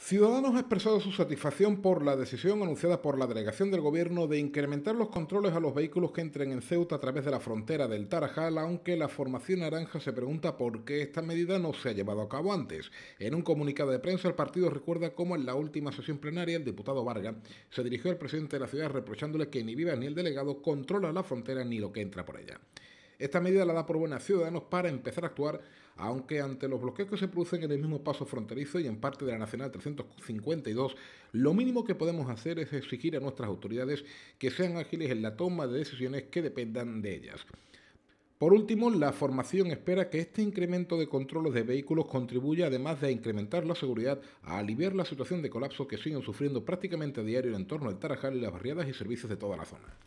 Ciudadanos ha expresado su satisfacción por la decisión anunciada por la delegación del gobierno de incrementar los controles a los vehículos que entren en Ceuta a través de la frontera del Tarajal, aunque la formación naranja se pregunta por qué esta medida no se ha llevado a cabo antes. En un comunicado de prensa, el partido recuerda cómo en la última sesión plenaria el diputado Vargas se dirigió al presidente de la ciudad reprochándole que ni viva ni el delegado controla la frontera ni lo que entra por ella. Esta medida la da por buena Ciudadanos para empezar a actuar, aunque ante los bloqueos que se producen en el mismo paso fronterizo y en parte de la Nacional 352, lo mínimo que podemos hacer es exigir a nuestras autoridades que sean ágiles en la toma de decisiones que dependan de ellas. Por último, la formación espera que este incremento de controles de vehículos contribuya, además de incrementar la seguridad, a aliviar la situación de colapso que siguen sufriendo prácticamente a diario el entorno del Tarajal y las barriadas y servicios de toda la zona.